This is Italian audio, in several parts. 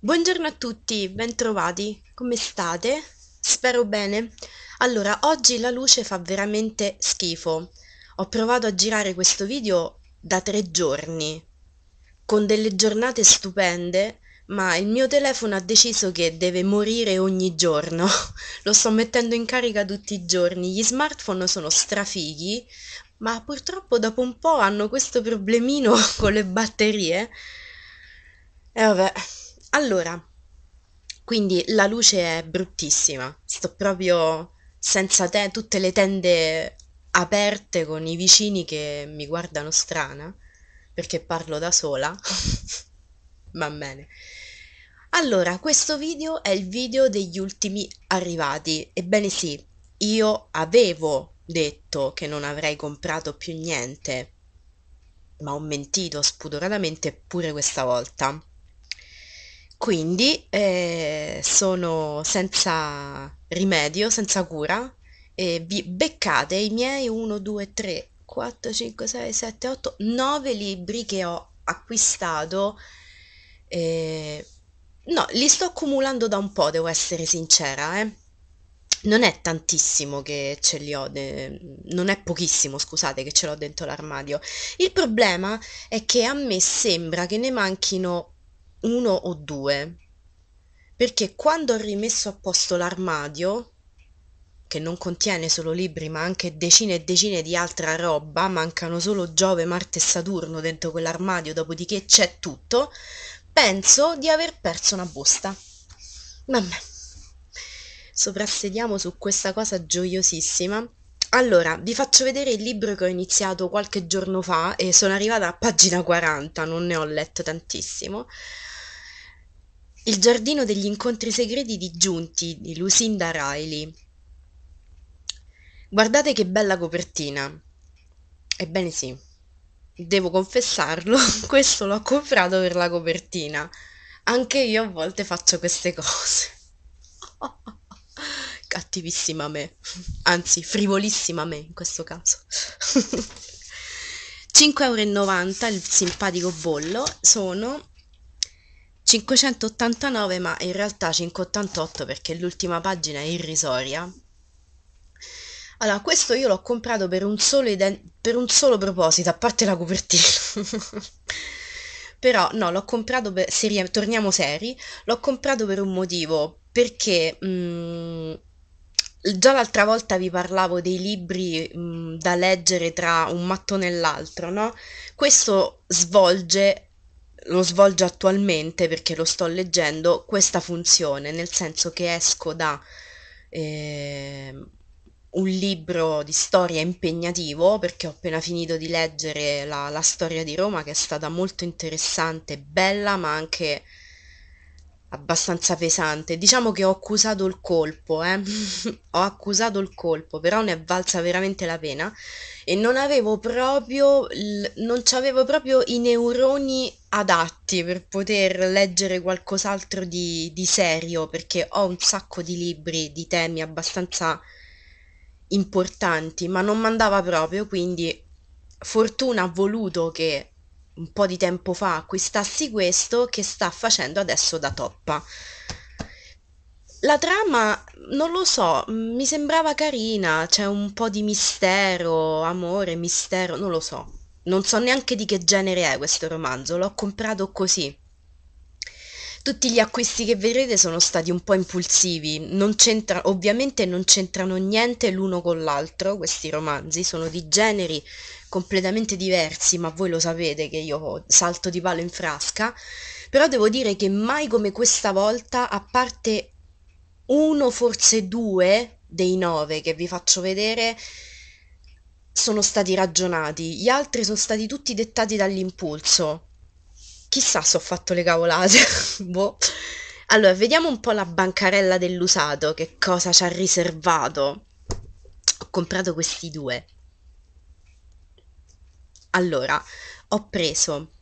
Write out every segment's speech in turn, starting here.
Buongiorno a tutti, bentrovati. Come state? Spero bene. Allora, oggi la luce fa veramente schifo. Ho provato a girare questo video da tre giorni, con delle giornate stupende, ma il mio telefono ha deciso che deve morire ogni giorno. Lo sto mettendo in carica tutti i giorni. Gli smartphone sono strafighi, ma purtroppo dopo un po' hanno questo problemino con le batterie. E vabbè. Allora, quindi la luce è bruttissima. Sto proprio senza te, tutte le tende aperte con i vicini che mi guardano strana perché parlo da sola. Va bene. Allora, questo video è il video degli ultimi arrivati. Ebbene sì, io avevo detto che non avrei comprato più niente, ma ho mentito spudoratamente pure questa volta. Quindi eh, sono senza rimedio, senza cura e vi beccate i miei 1, 2, 3, 4, 5, 6, 7, 8, 9 libri che ho acquistato. Eh, no, li sto accumulando da un po', devo essere sincera, eh. Non è tantissimo che ce li ho, de- non è pochissimo, scusate, che ce l'ho dentro l'armadio. Il problema è che a me sembra che ne manchino uno o due, perché quando ho rimesso a posto l'armadio, che non contiene solo libri ma anche decine e decine di altra roba, mancano solo Giove, Marte e Saturno dentro quell'armadio, dopodiché c'è tutto, penso di aver perso una busta. Vabbè, soprassediamo su questa cosa gioiosissima. Allora, vi faccio vedere il libro che ho iniziato qualche giorno fa e sono arrivata a pagina 40, non ne ho letto tantissimo. Il giardino degli incontri segreti di Giunti di Lucinda Riley. Guardate che bella copertina. Ebbene sì, devo confessarlo, questo l'ho comprato per la copertina. Anche io a volte faccio queste cose. Cattivissima me, anzi frivolissima me in questo caso. 5,90 euro il simpatico bollo sono 589 ma in realtà 588 perché l'ultima pagina è irrisoria. Allora, questo io l'ho comprato per un solo, per un solo proposito, a parte la copertina. Però no, l'ho comprato per... Se torniamo seri, l'ho comprato per un motivo, perché... Mh, mm, Già l'altra volta vi parlavo dei libri mh, mm, da leggere tra un mattone e l'altro, no? Questo svolge lo svolge attualmente, perché lo sto leggendo, questa funzione, nel senso che esco da eh, un libro di storia impegnativo, perché ho appena finito di leggere la, la storia di Roma, che è stata molto interessante, bella, ma anche abbastanza pesante. Diciamo che ho accusato il colpo, eh. ho accusato il colpo, però ne è valsa veramente la pena e non avevo proprio non c'avevo proprio i neuroni adatti per poter leggere qualcos'altro di, di serio, perché ho un sacco di libri di temi abbastanza importanti, ma non mandava proprio, quindi fortuna ha voluto che un po' di tempo fa acquistassi questo che sta facendo adesso da toppa. La trama, non lo so, mi sembrava carina, c'è un po' di mistero, amore, mistero, non lo so. Non so neanche di che genere è questo romanzo, l'ho comprato così. Tutti gli acquisti che vedrete sono stati un po' impulsivi, non ovviamente non c'entrano niente l'uno con l'altro questi romanzi, sono di generi completamente diversi, ma voi lo sapete che io salto di palo in frasca, però devo dire che mai come questa volta, a parte uno, forse due dei nove che vi faccio vedere, sono stati ragionati, gli altri sono stati tutti dettati dall'impulso. Chissà se ho fatto le cavolate. boh. Allora, vediamo un po' la bancarella dell'usato, che cosa ci ha riservato. Ho comprato questi due. Allora, ho preso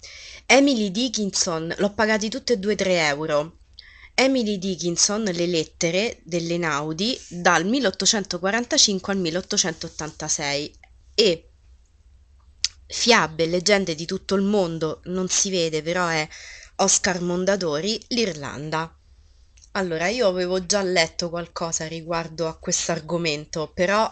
Emily Dickinson, l'ho pagati tutti e due 3 euro. Emily Dickinson, Le lettere delle Naudi dal 1845 al 1886 e fiabe e leggende di tutto il mondo, non si vede però è Oscar Mondadori, l'Irlanda. Allora, io avevo già letto qualcosa riguardo a questo argomento, però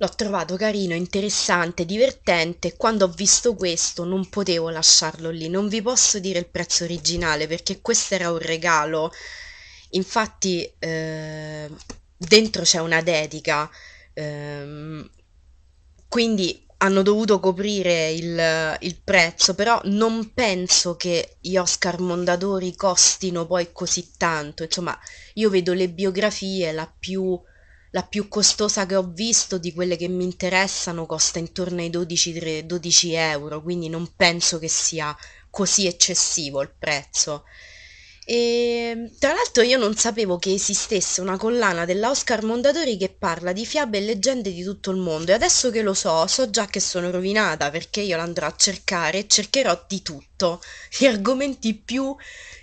l'ho trovato carino, interessante, divertente. Quando ho visto questo non potevo lasciarlo lì. Non vi posso dire il prezzo originale perché questo era un regalo. Infatti, eh, dentro c'è una dedica. Eh, quindi hanno dovuto coprire il, il prezzo, però non penso che gli Oscar Mondadori costino poi così tanto. Insomma, io vedo le biografie, la più, la più costosa che ho visto di quelle che mi interessano costa intorno ai 12, 3, 12 euro, quindi non penso che sia così eccessivo il prezzo. E, ehm, tra l'altro io non sapevo che esistesse una collana della Oscar Mondadori che parla di fiabe e leggende di tutto il mondo e adesso che lo so, so già che sono rovinata perché io l'andrò a cercare e cercherò di tutto, gli argomenti più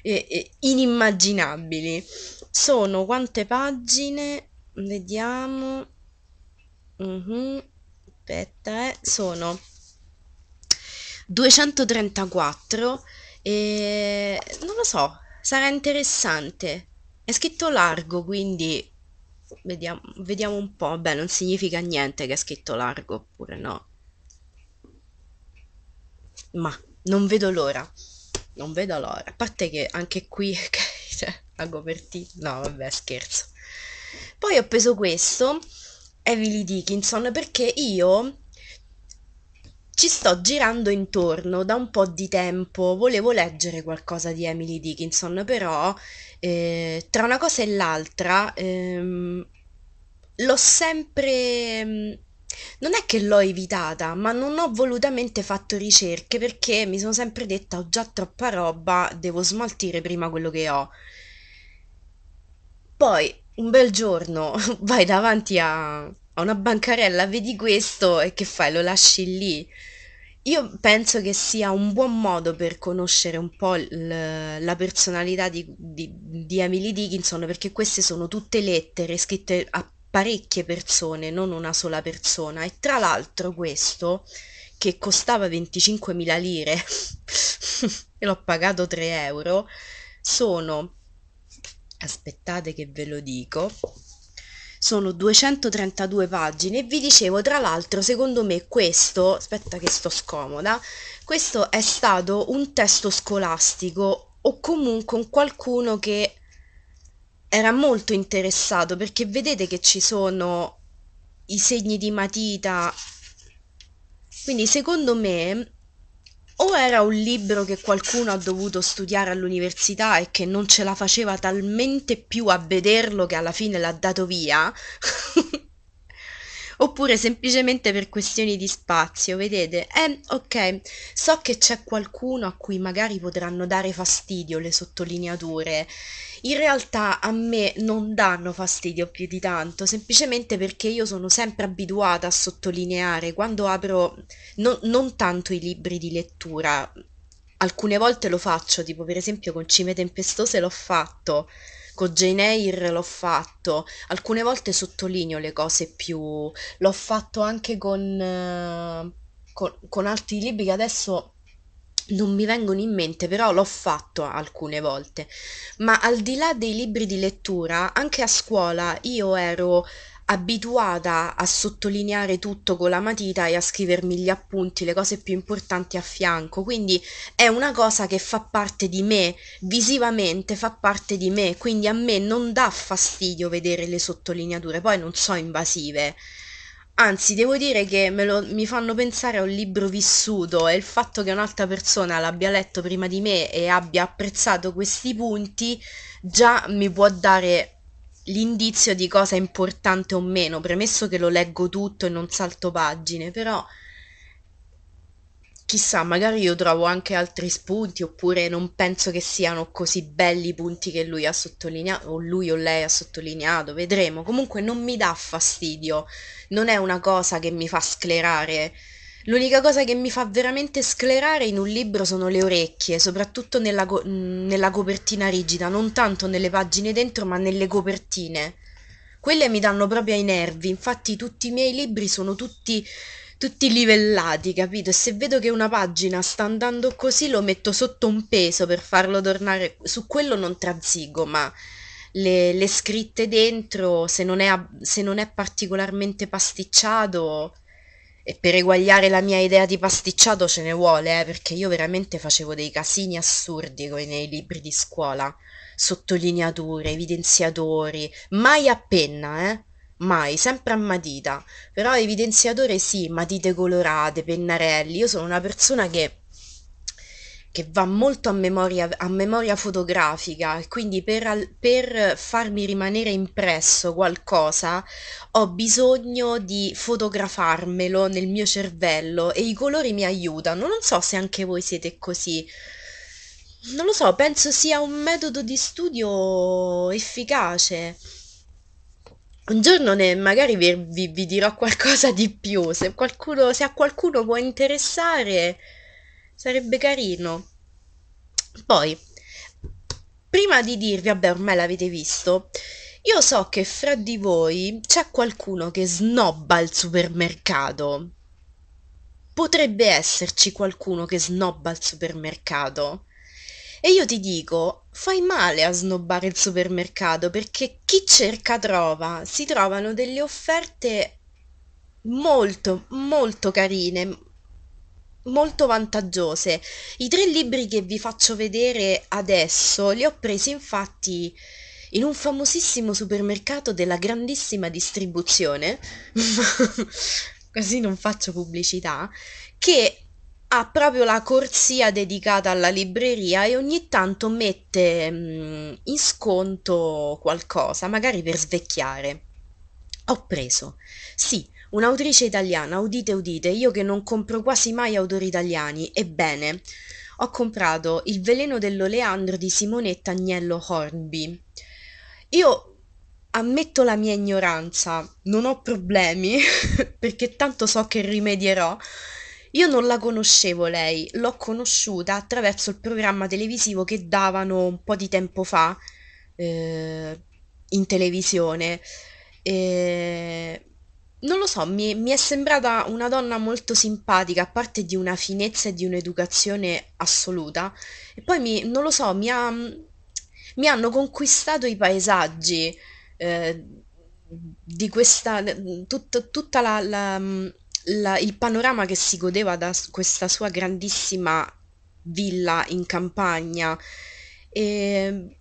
eh, inimmaginabili. Sono quante pagine? Vediamo. Mhm. Aspetta, eh. sono 234 e non lo so, sarà interessante. È scritto largo, quindi vediamo, vediamo un po'. Beh, non significa niente che è scritto largo, oppure no. Ma non vedo l'ora. Non vedo l'ora. A parte che anche qui cioè, la copertina. No, vabbè, scherzo. Poi ho preso questo, Emily Dickinson, perché io ci sto girando intorno da un po' di tempo, volevo leggere qualcosa di Emily Dickinson, però eh, tra una cosa e l'altra ehm, l'ho sempre... Mm, non è che l'ho evitata, ma non ho volutamente fatto ricerche perché mi sono sempre detta ho già troppa roba, devo smaltire prima quello che ho. Poi, un bel giorno, vai davanti a a una bancarella, vedi questo e che fai? Lo lasci lì? Io penso che sia un buon modo per conoscere un po' l- la personalità di, di, di Emily Dickinson, perché queste sono tutte lettere scritte a parecchie persone, non una sola persona. E tra l'altro questo, che costava 25.000 lire, e l'ho pagato 3 euro, sono... Aspettate che ve lo dico sono 232 pagine e vi dicevo tra l'altro secondo me questo, aspetta che sto scomoda, questo è stato un testo scolastico o comunque un qualcuno che era molto interessato perché vedete che ci sono i segni di matita quindi secondo me o era un libro che qualcuno ha dovuto studiare all'università e che non ce la faceva talmente più a vederlo che alla fine l'ha dato via, oppure semplicemente per questioni di spazio, vedete? Eh, ok, so che c'è qualcuno a cui magari potranno dare fastidio le sottolineature in realtà a me non danno fastidio più di tanto, semplicemente perché io sono sempre abituata a sottolineare quando apro non, non tanto i libri di lettura. Alcune volte lo faccio, tipo per esempio con Cime Tempestose l'ho fatto, con Jane Eyre l'ho fatto, alcune volte sottolineo le cose più... l'ho fatto anche con, eh, con, con altri libri che adesso non mi vengono in mente, però l'ho fatto alcune volte. Ma al di là dei libri di lettura, anche a scuola io ero abituata a sottolineare tutto con la matita e a scrivermi gli appunti, le cose più importanti a fianco, quindi è una cosa che fa parte di me, visivamente fa parte di me, quindi a me non dà fastidio vedere le sottolineature, poi non so invasive. Anzi, devo dire che me lo- mi fanno pensare a un libro vissuto e il fatto che un'altra persona l'abbia letto prima di me e abbia apprezzato questi punti già mi può dare l'indizio di cosa è importante o meno, premesso che lo leggo tutto e non salto pagine, però chissà, magari io trovo anche altri spunti, oppure non penso che siano così belli i punti che lui ha sottolineato, o lui o lei ha sottolineato, vedremo. Comunque non mi dà fastidio, non è una cosa che mi fa sclerare. L'unica cosa che mi fa veramente sclerare in un libro sono le orecchie, soprattutto nella, co- nella copertina rigida, non tanto nelle pagine dentro, ma nelle copertine. Quelle mi danno proprio ai nervi, infatti tutti i miei libri sono tutti tutti livellati, capito? E se vedo che una pagina sta andando così, lo metto sotto un peso per farlo tornare. Su quello non transigo, ma le, le scritte dentro, se non, è, se non è particolarmente pasticciato, e per eguagliare la mia idea di pasticciato ce ne vuole, eh, perché io veramente facevo dei casini assurdi coi miei libri di scuola. Sottolineature, evidenziatori, mai a penna, eh Mai, sempre a matita, però evidenziatore sì, matite colorate, pennarelli. Io sono una persona che, che va molto a memoria, a memoria fotografica e quindi per, per farmi rimanere impresso qualcosa ho bisogno di fotografarmelo nel mio cervello e i colori mi aiutano. Non so se anche voi siete così. Non lo so, penso sia un metodo di studio efficace. Un giorno ne, magari vi, vi, vi, dirò qualcosa di più, se, qualcuno, se, a qualcuno può interessare sarebbe carino. Poi, prima di dirvi, vabbè ormai l'avete visto, io so che fra di voi c'è qualcuno che snobba il supermercato. Potrebbe esserci qualcuno che snobba il supermercato. E io ti dico, Fai male a snobbare il supermercato perché chi cerca trova, si trovano delle offerte molto, molto carine, molto vantaggiose. I tre libri che vi faccio vedere adesso li ho presi infatti in un famosissimo supermercato della grandissima distribuzione, così non faccio pubblicità, che ha proprio la corsia dedicata alla libreria e ogni tanto mette mh, mm, in sconto qualcosa, magari per svecchiare. Ho preso. Sì, un'autrice italiana, udite udite, io che non compro quasi mai autori italiani, ebbene, ho comprato Il veleno dell'oleandro di Simonetta Agnello Hornby. Io ammetto la mia ignoranza, non ho problemi, perché tanto so che rimedierò io non la conoscevo lei, l'ho conosciuta attraverso il programma televisivo che davano un po' di tempo fa eh, in televisione. E... Non lo so, mi, mi è sembrata una donna molto simpatica, a parte di una finezza e di un'educazione assoluta. E poi mi, non lo so, mi, ha, mi hanno conquistato i paesaggi eh, di questa, tut, tutta la, la la- il panorama che si godeva da questa sua grandissima villa in campagna. E ehm,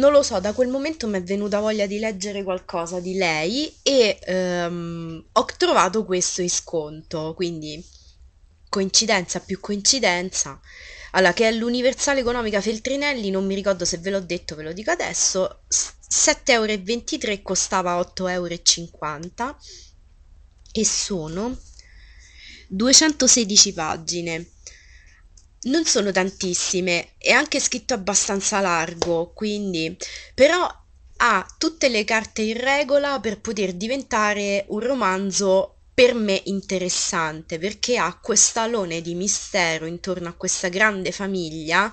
non lo so, da quel momento mi è venuta voglia di leggere qualcosa di lei e ehm, ho trovato questo in sconto, quindi coincidenza più coincidenza. Allora, che è l'Universale Economica Feltrinelli, non mi ricordo se ve l'ho detto, ve lo dico adesso, 7,23 euro costava 8,50 euro e sono 216 pagine. Non sono tantissime, è anche scritto abbastanza largo, quindi però ha tutte le carte in regola per poter diventare un romanzo per me interessante, perché ha questo alone di mistero intorno a questa grande famiglia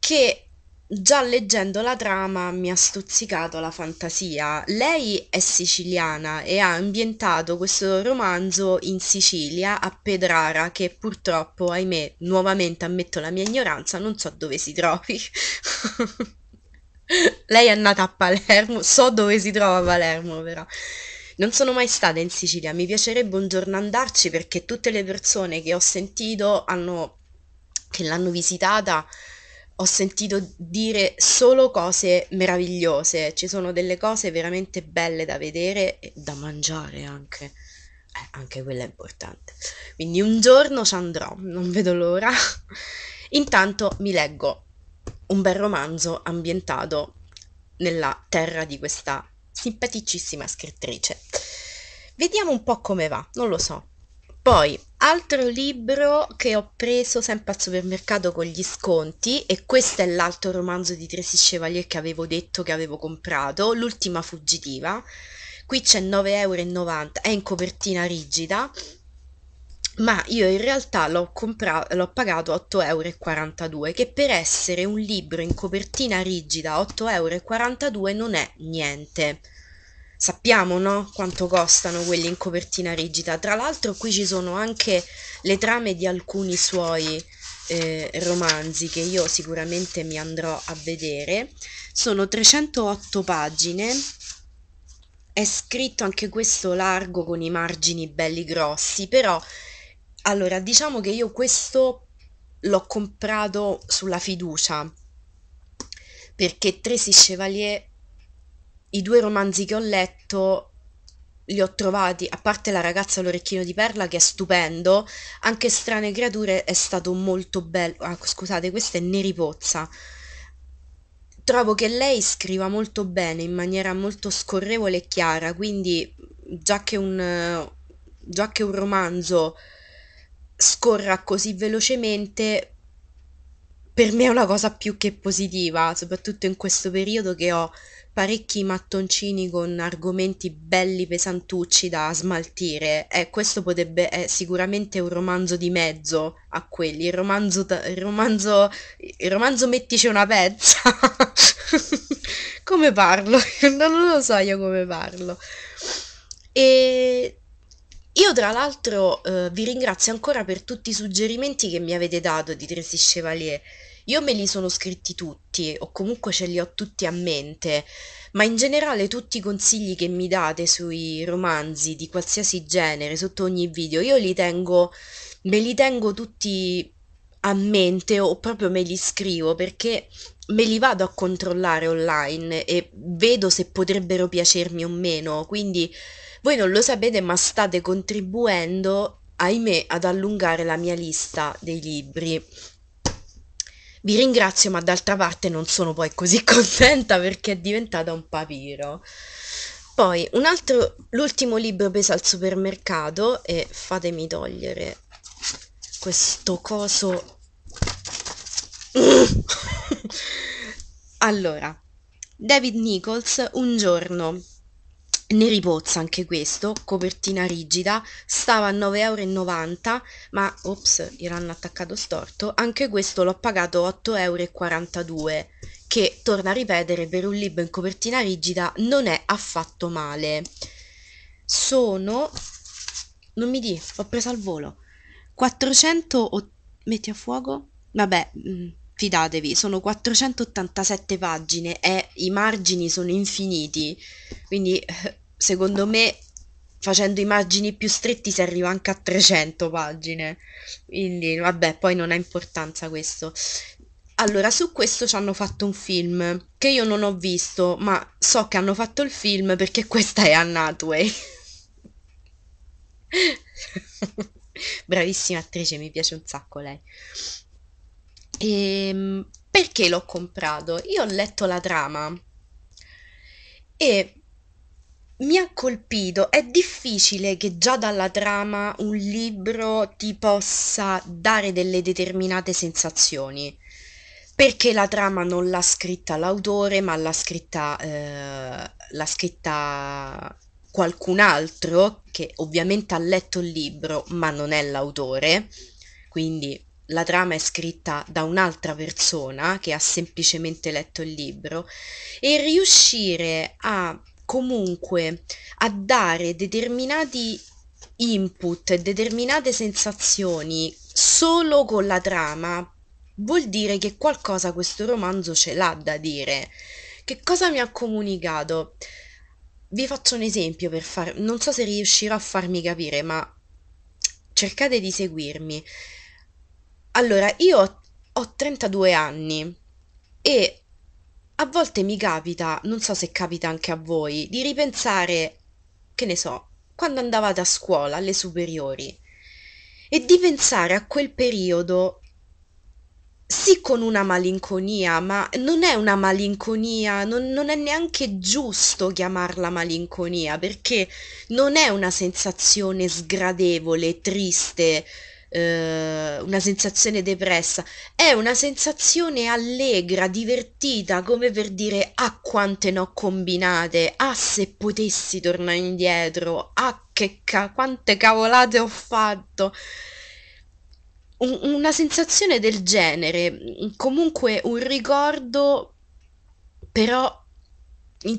che Già leggendo la trama mi ha stuzzicato la fantasia. Lei è siciliana e ha ambientato questo romanzo in Sicilia, a Pedrara, che purtroppo, ahimè, nuovamente ammetto la mia ignoranza, non so dove si trovi. Lei è nata a Palermo, so dove si trova Palermo, però. Non sono mai stata in Sicilia, mi piacerebbe un giorno andarci perché tutte le persone che ho sentito hanno... che l'hanno visitata ho sentito dire solo cose meravigliose, ci sono delle cose veramente belle da vedere e da mangiare anche. Eh, anche quella è importante. Quindi un giorno ci andrò, non vedo l'ora. Intanto mi leggo un bel romanzo ambientato nella terra di questa simpaticissima scrittrice. Vediamo un po' come va, non lo so. Poi, altro libro che ho preso sempre al supermercato con gli sconti, e questo è l'altro romanzo di Tracy Chevalier che avevo detto che avevo comprato, L'ultima fuggitiva. Qui c'è 9,90 euro, è in copertina rigida, ma io in realtà l'ho, compra- l'ho pagato 8,42 euro, che per essere un libro in copertina rigida 8,42 euro non è niente sappiamo no? quanto costano quelli in copertina rigida. Tra l'altro qui ci sono anche le trame di alcuni suoi eh, romanzi che io sicuramente mi andrò a vedere. Sono 308 pagine. È scritto anche questo largo con i margini belli grossi, però allora diciamo che io questo l'ho comprato sulla fiducia perché Tracy Chevalier i due romanzi che ho letto li ho trovati, a parte La ragazza all'orecchino di perla che è stupendo, anche Strane creature è stato molto bello. Ah, scusate, questa è Neri Pozza. Trovo che lei scriva molto bene, in maniera molto scorrevole e chiara, quindi già che un, già che un romanzo scorra così velocemente, per me è una cosa più che positiva, soprattutto in questo periodo che ho parecchi mattoncini con argomenti belli pesantucci da smaltire e eh, questo potrebbe è eh, sicuramente un romanzo di mezzo a quelli il romanzo il romanzo il romanzo mettici una pezza come parlo non lo so io come parlo e io tra l'altro eh, vi ringrazio ancora per tutti i suggerimenti che mi avete dato di Tracy Chevalier io me li sono scritti tutti, o comunque ce li ho tutti a mente, ma in generale tutti i consigli che mi date sui romanzi di qualsiasi genere, sotto ogni video, io li tengo, me li tengo tutti a mente o proprio me li scrivo perché me li vado a controllare online e vedo se potrebbero piacermi o meno, quindi voi non lo sapete ma state contribuendo, ahimè, ad allungare la mia lista dei libri. Vi ringrazio, ma d'altra parte non sono poi così contenta perché è diventata un papiro. Poi, un altro, l'ultimo libro preso al supermercato, e fatemi togliere questo coso... allora, David Nichols, Un giorno, ne ripozza anche questo, copertina rigida, stava a 9,90 euro, ma ops, gliel'hanno attaccato storto, anche questo l'ho pagato 8,42 euro, che, torna a ripetere, per un libro in copertina rigida non è affatto male. Sono, non mi di, ho preso al volo, 480, metti a fuoco, vabbè... Mh. Mm, fidatevi, sono 487 pagine e i margini sono infiniti, quindi eh, secondo me facendo i margini più stretti si arriva anche a 300 pagine, quindi vabbè, poi non ha importanza questo. Allora, su questo ci hanno fatto un film che io non ho visto, ma so che hanno fatto il film perché questa è Anna Atway. Bravissima attrice, mi piace un sacco lei. Ehm, perché l'ho comprato? Io ho letto la trama e mi ha colpito, è difficile che già dalla trama un libro ti possa dare delle determinate sensazioni, perché la trama non l'ha scritta l'autore, ma l'ha scritta, eh, l'ha scritta qualcun altro che ovviamente ha letto il libro, ma non è l'autore, quindi la trama è scritta da un'altra persona che ha semplicemente letto il libro e riuscire a comunque a dare determinati input, determinate sensazioni solo con la trama vuol dire che qualcosa questo romanzo ce l'ha da dire. Che cosa mi ha comunicato? Vi faccio un esempio per far non so se riuscirò a farmi capire, ma cercate di seguirmi. Allora, io ho 32 anni e a volte mi capita, non so se capita anche a voi, di ripensare, che ne so, quando andavate a scuola, alle superiori, e di pensare a quel periodo sì con una malinconia, ma non è una malinconia, non, non è neanche giusto chiamarla malinconia, perché non è una sensazione sgradevole, triste, eh, una sensazione depressa, è una sensazione allegra, divertita, come per dire ah quante ne ho combinate, ah se potessi tornare indietro, ah che ca- quante cavolate ho fatto una sensazione del genere, comunque un ricordo però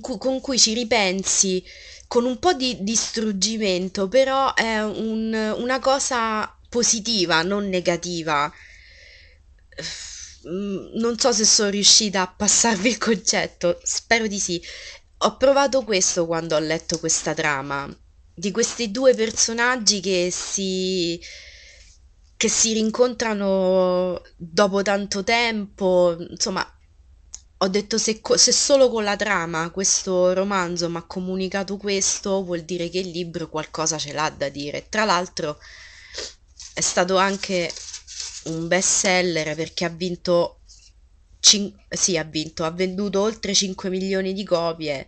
cui, con cui ci ripensi con un po' di distruggimento, però è un, una cosa positiva, non negativa. Mm, non so se sono riuscita a passarvi il concetto, spero di sì. Ho provato questo quando ho letto questa trama, di questi due personaggi che si, che si rincontrano dopo tanto tempo, insomma, ho detto se, se, solo con la trama questo romanzo mi ha comunicato questo, vuol dire che il libro qualcosa ce l'ha da dire. Tra l'altro, è stato anche un best seller perché ha vinto, cin- sì, ha vinto, ha venduto oltre 5 milioni di copie.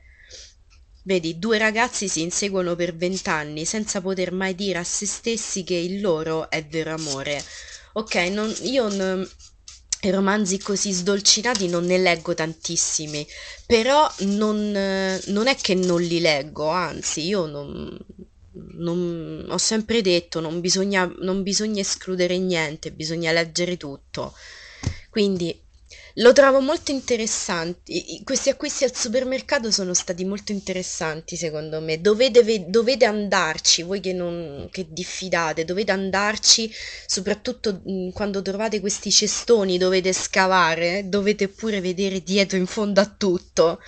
Vedi, due ragazzi si inseguono per vent'anni senza poter mai dire a se stessi che il loro è vero amore. Ok, non, io non, romanzi così sdolcinati non ne leggo tantissimi, però non, non è che non li leggo, anzi io non, non, ho sempre detto non bisogna, non bisogna escludere niente, bisogna leggere tutto. Quindi lo trovo molto interessante. Questi acquisti al supermercato sono stati molto interessanti, secondo me. Dove dovete andarci, voi che, non, che diffidate, dovete andarci, soprattutto mh, quando trovate questi cestoni, dovete scavare, dovete pure vedere dietro in fondo a tutto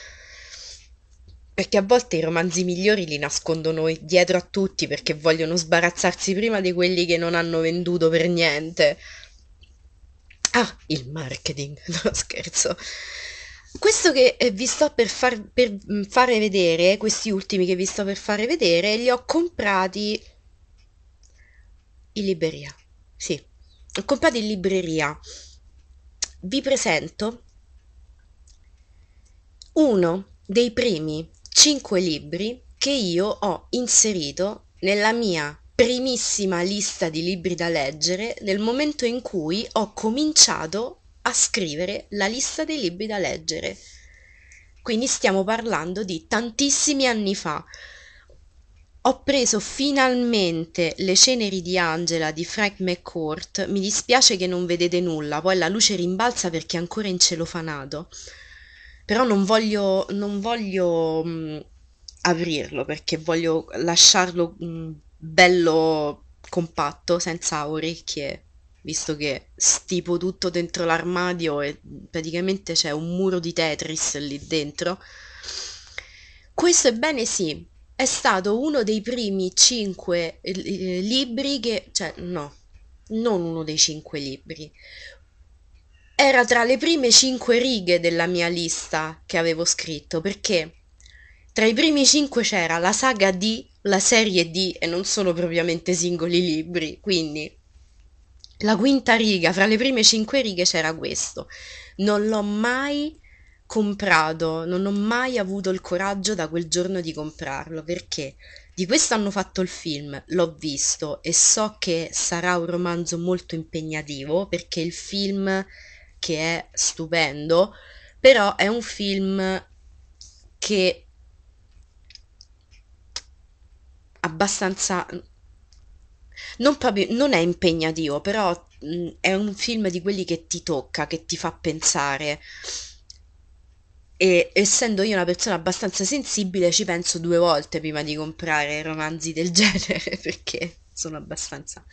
perché a volte i romanzi migliori li nascondono dietro a tutti perché vogliono sbarazzarsi prima di quelli che non hanno venduto per niente. Ah, il marketing, no scherzo. Questo che eh, vi sto per, far, per mm, fare vedere, questi ultimi che vi sto per fare vedere, li ho comprati in libreria. Sì, ho comprato in libreria. Vi presento uno dei primi cinque libri che io ho inserito nella mia primissima lista di libri da leggere nel momento in cui ho cominciato a scrivere la lista dei libri da leggere. Quindi stiamo parlando di tantissimi anni fa. Ho preso finalmente Le ceneri di Angela di Frank McCourt. Mi dispiace che non vedete nulla, poi la luce rimbalza perché è ancora in celofanato però non voglio, non voglio mh, mm, aprirlo perché voglio lasciarlo mh, mm, bello compatto, senza orecchie, visto che stipo tutto dentro l'armadio e praticamente c'è un muro di Tetris lì dentro. Questo ebbene sì, è stato uno dei primi cinque eh, eh, libri che, cioè no, non uno dei cinque libri, era tra le prime cinque righe della mia lista che avevo scritto, perché tra i primi cinque c'era la saga D, la serie D e non sono propriamente singoli libri, quindi la quinta riga, fra le prime cinque righe c'era questo. Non l'ho mai comprato, non ho mai avuto il coraggio da quel giorno di comprarlo, perché di questo hanno fatto il film, l'ho visto e so che sarà un romanzo molto impegnativo perché il film che è stupendo, però è un film che abbastanza non, proprio, non è impegnativo, però mh, mm, è un film di quelli che ti tocca, che ti fa pensare. E essendo io una persona abbastanza sensibile, ci penso due volte prima di comprare romanzi del genere, perché sono abbastanza.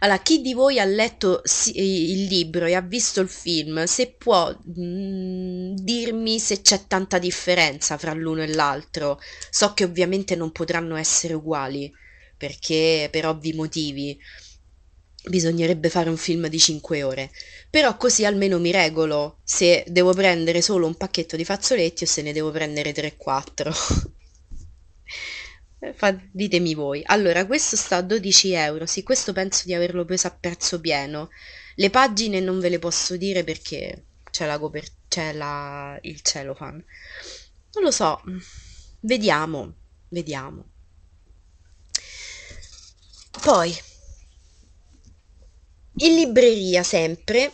Allora, chi di voi ha letto il libro e ha visto il film, se può mh, mm, dirmi se c'è tanta differenza fra l'uno e l'altro, so che ovviamente non potranno essere uguali, perché per ovvi motivi bisognerebbe fare un film di 5 ore. Però così almeno mi regolo se devo prendere solo un pacchetto di fazzoletti o se ne devo prendere 3-4. Eh, fa- ditemi voi. Allora, questo sta a 12 euro. Sì, questo penso di averlo preso a prezzo pieno. Le pagine non ve le posso dire perché c'è, la copertina, c'è la- il cellophane. Non lo so. Vediamo. Vediamo. Poi, in libreria sempre,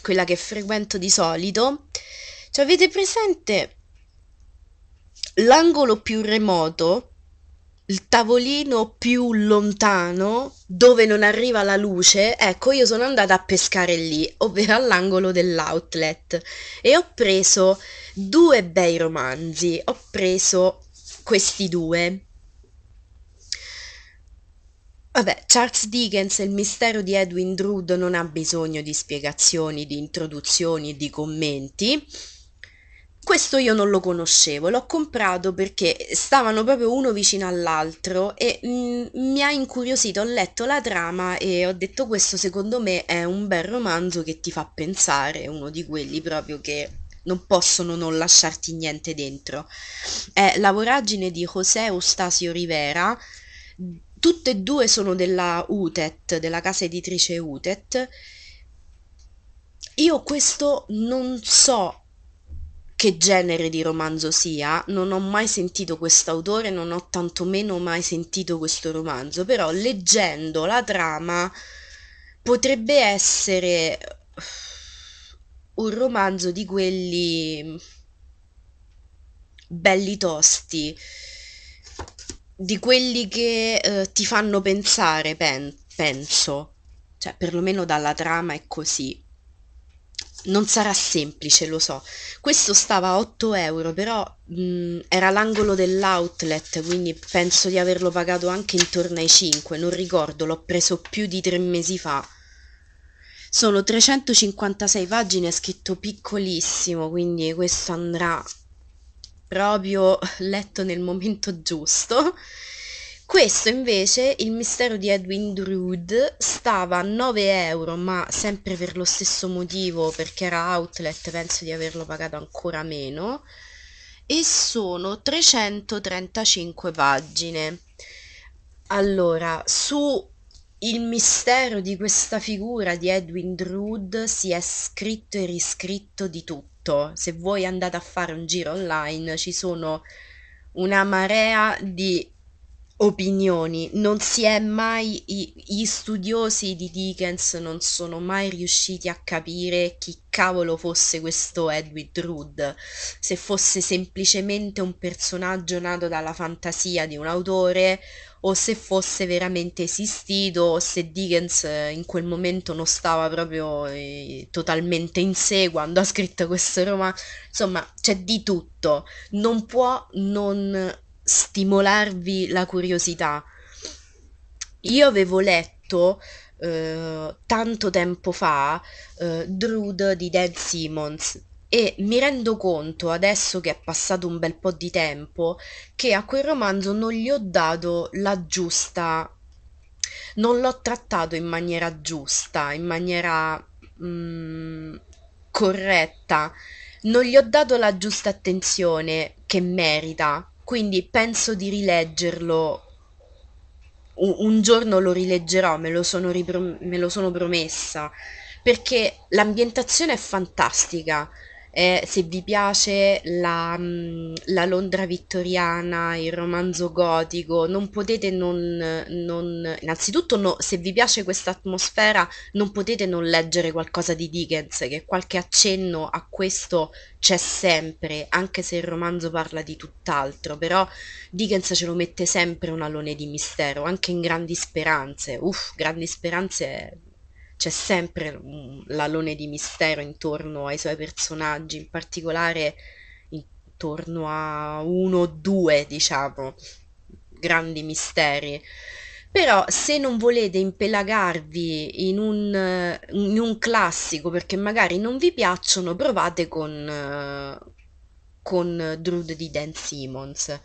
quella che frequento di solito, cioè avete presente l'angolo più remoto il tavolino più lontano dove non arriva la luce, ecco, io sono andata a pescare lì, ovvero all'angolo dell'outlet e ho preso due bei romanzi, ho preso questi due. Vabbè, Charles Dickens e il mistero di Edwin Drood non ha bisogno di spiegazioni, di introduzioni, di commenti. Questo io non lo conoscevo, l'ho comprato perché stavano proprio uno vicino all'altro e mhmm, mi ha incuriosito, ho letto la trama e ho detto questo secondo me è un bel romanzo che ti fa pensare, uno di quelli proprio che non possono non lasciarti niente dentro. È La voragine di José Eustasio Rivera, tutte e due sono della UTET, della casa editrice UTET. Io questo non so che genere di romanzo sia, non ho mai sentito quest'autore, non ho tantomeno mai sentito questo romanzo, però leggendo la trama potrebbe essere un romanzo di quelli belli tosti, di quelli che eh, ti fanno pensare, pen- penso, cioè perlomeno dalla trama è così. Non sarà semplice, lo so. Questo stava a 8 euro, però mh, era l'angolo dell'outlet, quindi penso di averlo pagato anche intorno ai 5, non ricordo, l'ho preso più di tre mesi fa. Sono 356 pagine, è scritto piccolissimo, quindi questo andrà proprio letto nel momento giusto. Questo invece, il mistero di Edwin Drood, stava a 9 euro, ma sempre per lo stesso motivo, perché era outlet, penso di averlo pagato ancora meno, e sono 335 pagine. Allora, su il mistero di questa figura di Edwin Drood si è scritto e riscritto di tutto. Se voi andate a fare un giro online ci sono una marea di opinioni, non si è mai, gli studiosi di Dickens non sono mai riusciti a capire chi cavolo fosse questo Edward Drood, se fosse semplicemente un personaggio nato dalla fantasia di un autore o se fosse veramente esistito o se Dickens eh, in quel momento non stava proprio eh, totalmente in sé quando ha scritto questo romanzo. Insomma, c'è di tutto, non può non stimolarvi la curiosità. Io avevo letto eh, tanto tempo fa eh, Drude di Dan Simmons e mi rendo conto adesso che è passato un bel po' di tempo che a quel romanzo non gli ho dato la giusta non l'ho trattato in maniera giusta, in maniera mh, mm, corretta, non gli ho dato la giusta attenzione che merita quindi penso di rileggerlo. Un, un giorno lo rileggerò, me lo, sono ripro- me lo sono promessa, perché l'ambientazione è fantastica eh, se vi piace la, mm, la, Londra vittoriana, il romanzo gotico, non potete non... non innanzitutto no, se vi piace questa atmosfera non potete non leggere qualcosa di Dickens, che qualche accenno a questo c'è sempre, anche se il romanzo parla di tutt'altro, però Dickens ce lo mette sempre un alone di mistero, anche in Grandi Speranze. Uff, Grandi Speranze c'è sempre l'alone di mistero intorno ai suoi personaggi, in particolare intorno a uno o due, diciamo, grandi misteri. Però se non volete impelagarvi in un, in un classico perché magari non vi piacciono, provate con, con Drude di Dan Simmons.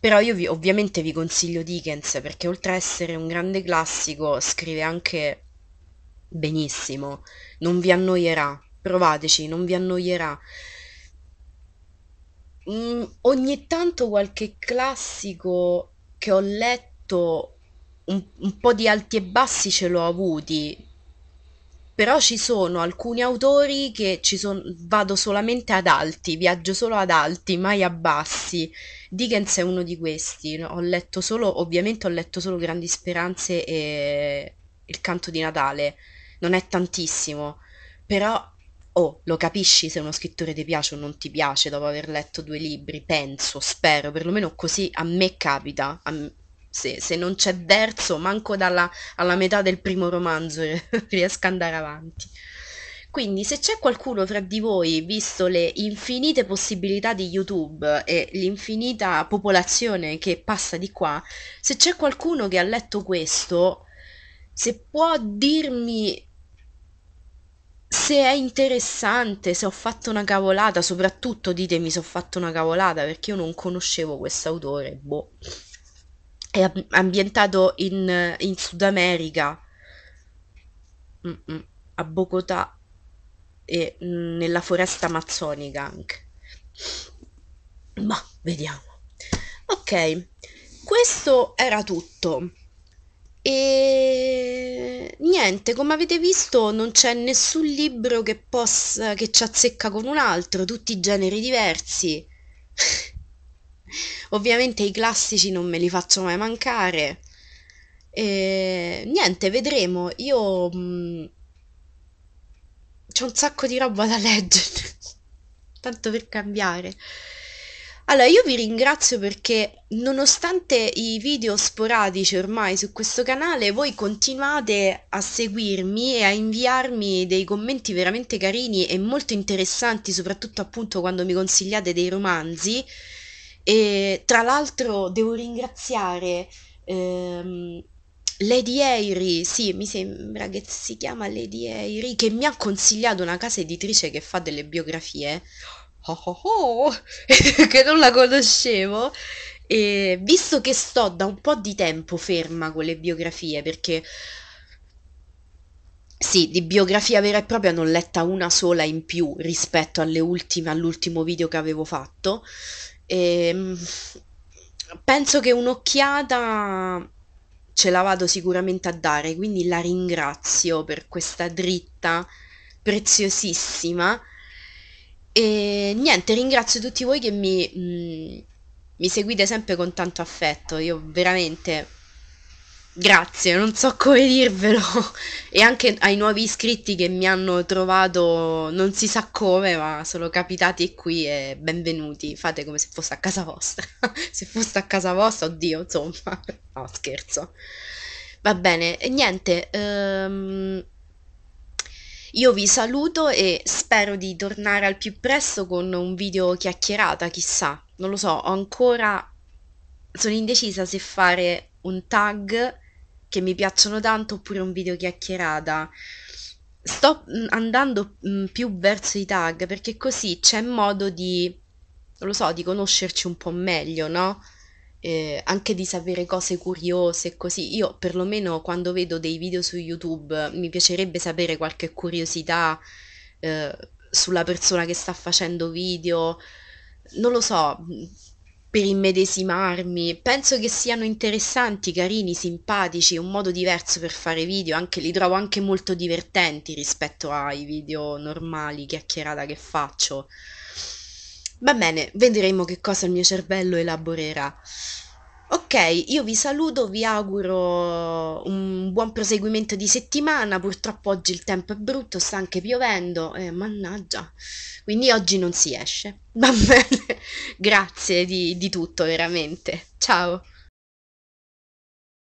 Però io vi, ovviamente vi consiglio Dickens perché oltre a essere un grande classico scrive anche benissimo, non vi annoierà, provateci, non vi annoierà. Mm, ogni tanto qualche classico che ho letto, un, un po' di alti e bassi ce l'ho avuti, però ci sono alcuni autori che ci son, vado solamente ad alti, viaggio solo ad alti, mai a bassi. Dickens è uno di questi, ho letto solo, ovviamente ho letto solo Grandi Speranze e Il canto di Natale, non è tantissimo, però oh, lo capisci se uno scrittore ti piace o non ti piace dopo aver letto due libri, penso, spero, perlomeno così a me capita, a me, se, se, non c'è verso, manco dalla, alla metà del primo romanzo riesco ad andare avanti. Quindi se c'è qualcuno fra di voi, visto le infinite possibilità di YouTube e l'infinita popolazione che passa di qua, se c'è qualcuno che ha letto questo, se può dirmi se è interessante, se ho fatto una cavolata, soprattutto ditemi se ho fatto una cavolata perché io non conoscevo questo autore, boh. È ambientato in, in Sud America, a Bogotà e mm, nella foresta amazzonica anche. Ma boh, vediamo. Ok, questo era tutto. E niente, come avete visto, non c'è nessun libro che possa che ci azzecca con un altro, tutti generi diversi. Ovviamente i classici non me li faccio mai mancare. E niente, vedremo. Io mh, mm, un sacco di roba da leggere, tanto per cambiare. Allora, io vi ringrazio perché nonostante i video sporadici ormai su questo canale, voi continuate a seguirmi e a inviarmi dei commenti veramente carini e molto interessanti, soprattutto appunto quando mi consigliate dei romanzi. E tra l'altro devo ringraziare ehm, Lady Eyrie, sì, mi sembra che si chiama Lady Eyrie, che mi ha consigliato una casa editrice che fa delle biografie oh oh oh, che non la conoscevo. E visto che sto da un po' di tempo ferma con le biografie, perché sì, di biografia vera e propria non ho letta una sola in più rispetto alle ultime, all'ultimo video che avevo fatto. E, ehm, penso che un'occhiata ce la vado sicuramente a dare, quindi la ringrazio per questa dritta preziosissima e niente, ringrazio tutti voi che mi, mh, mm, mi seguite sempre con tanto affetto. Io veramente grazie, non so come dirvelo. e anche ai nuovi iscritti che mi hanno trovato non si sa come, ma sono capitati qui e benvenuti. Fate come se fosse a casa vostra. se fosse a casa vostra, oddio, insomma. No, scherzo. Va bene, e niente. Um... Io vi saluto e spero di tornare al più presto con un video chiacchierata, chissà, non lo so, ho ancora... sono indecisa se fare un tag che mi piacciono tanto oppure un video chiacchierata. Sto mm, andando mm, più verso i tag perché così c'è modo di, non lo so, di conoscerci un po' meglio, no? eh, anche di sapere cose curiose e così. Io perlomeno quando vedo dei video su YouTube mi piacerebbe sapere qualche curiosità eh, sulla persona che sta facendo video, non lo so, per immedesimarmi. Penso che siano interessanti, carini, simpatici, un modo diverso per fare video, anche, li trovo anche molto divertenti rispetto ai video normali, chiacchierata che faccio. Va bene, vedremo che cosa il mio cervello elaborerà. Ok, io vi saluto, vi auguro un buon proseguimento di settimana. Purtroppo oggi il tempo è brutto, sta anche piovendo, eh, mannaggia. Quindi oggi non si esce. Va bene, grazie di, di tutto veramente. Ciao.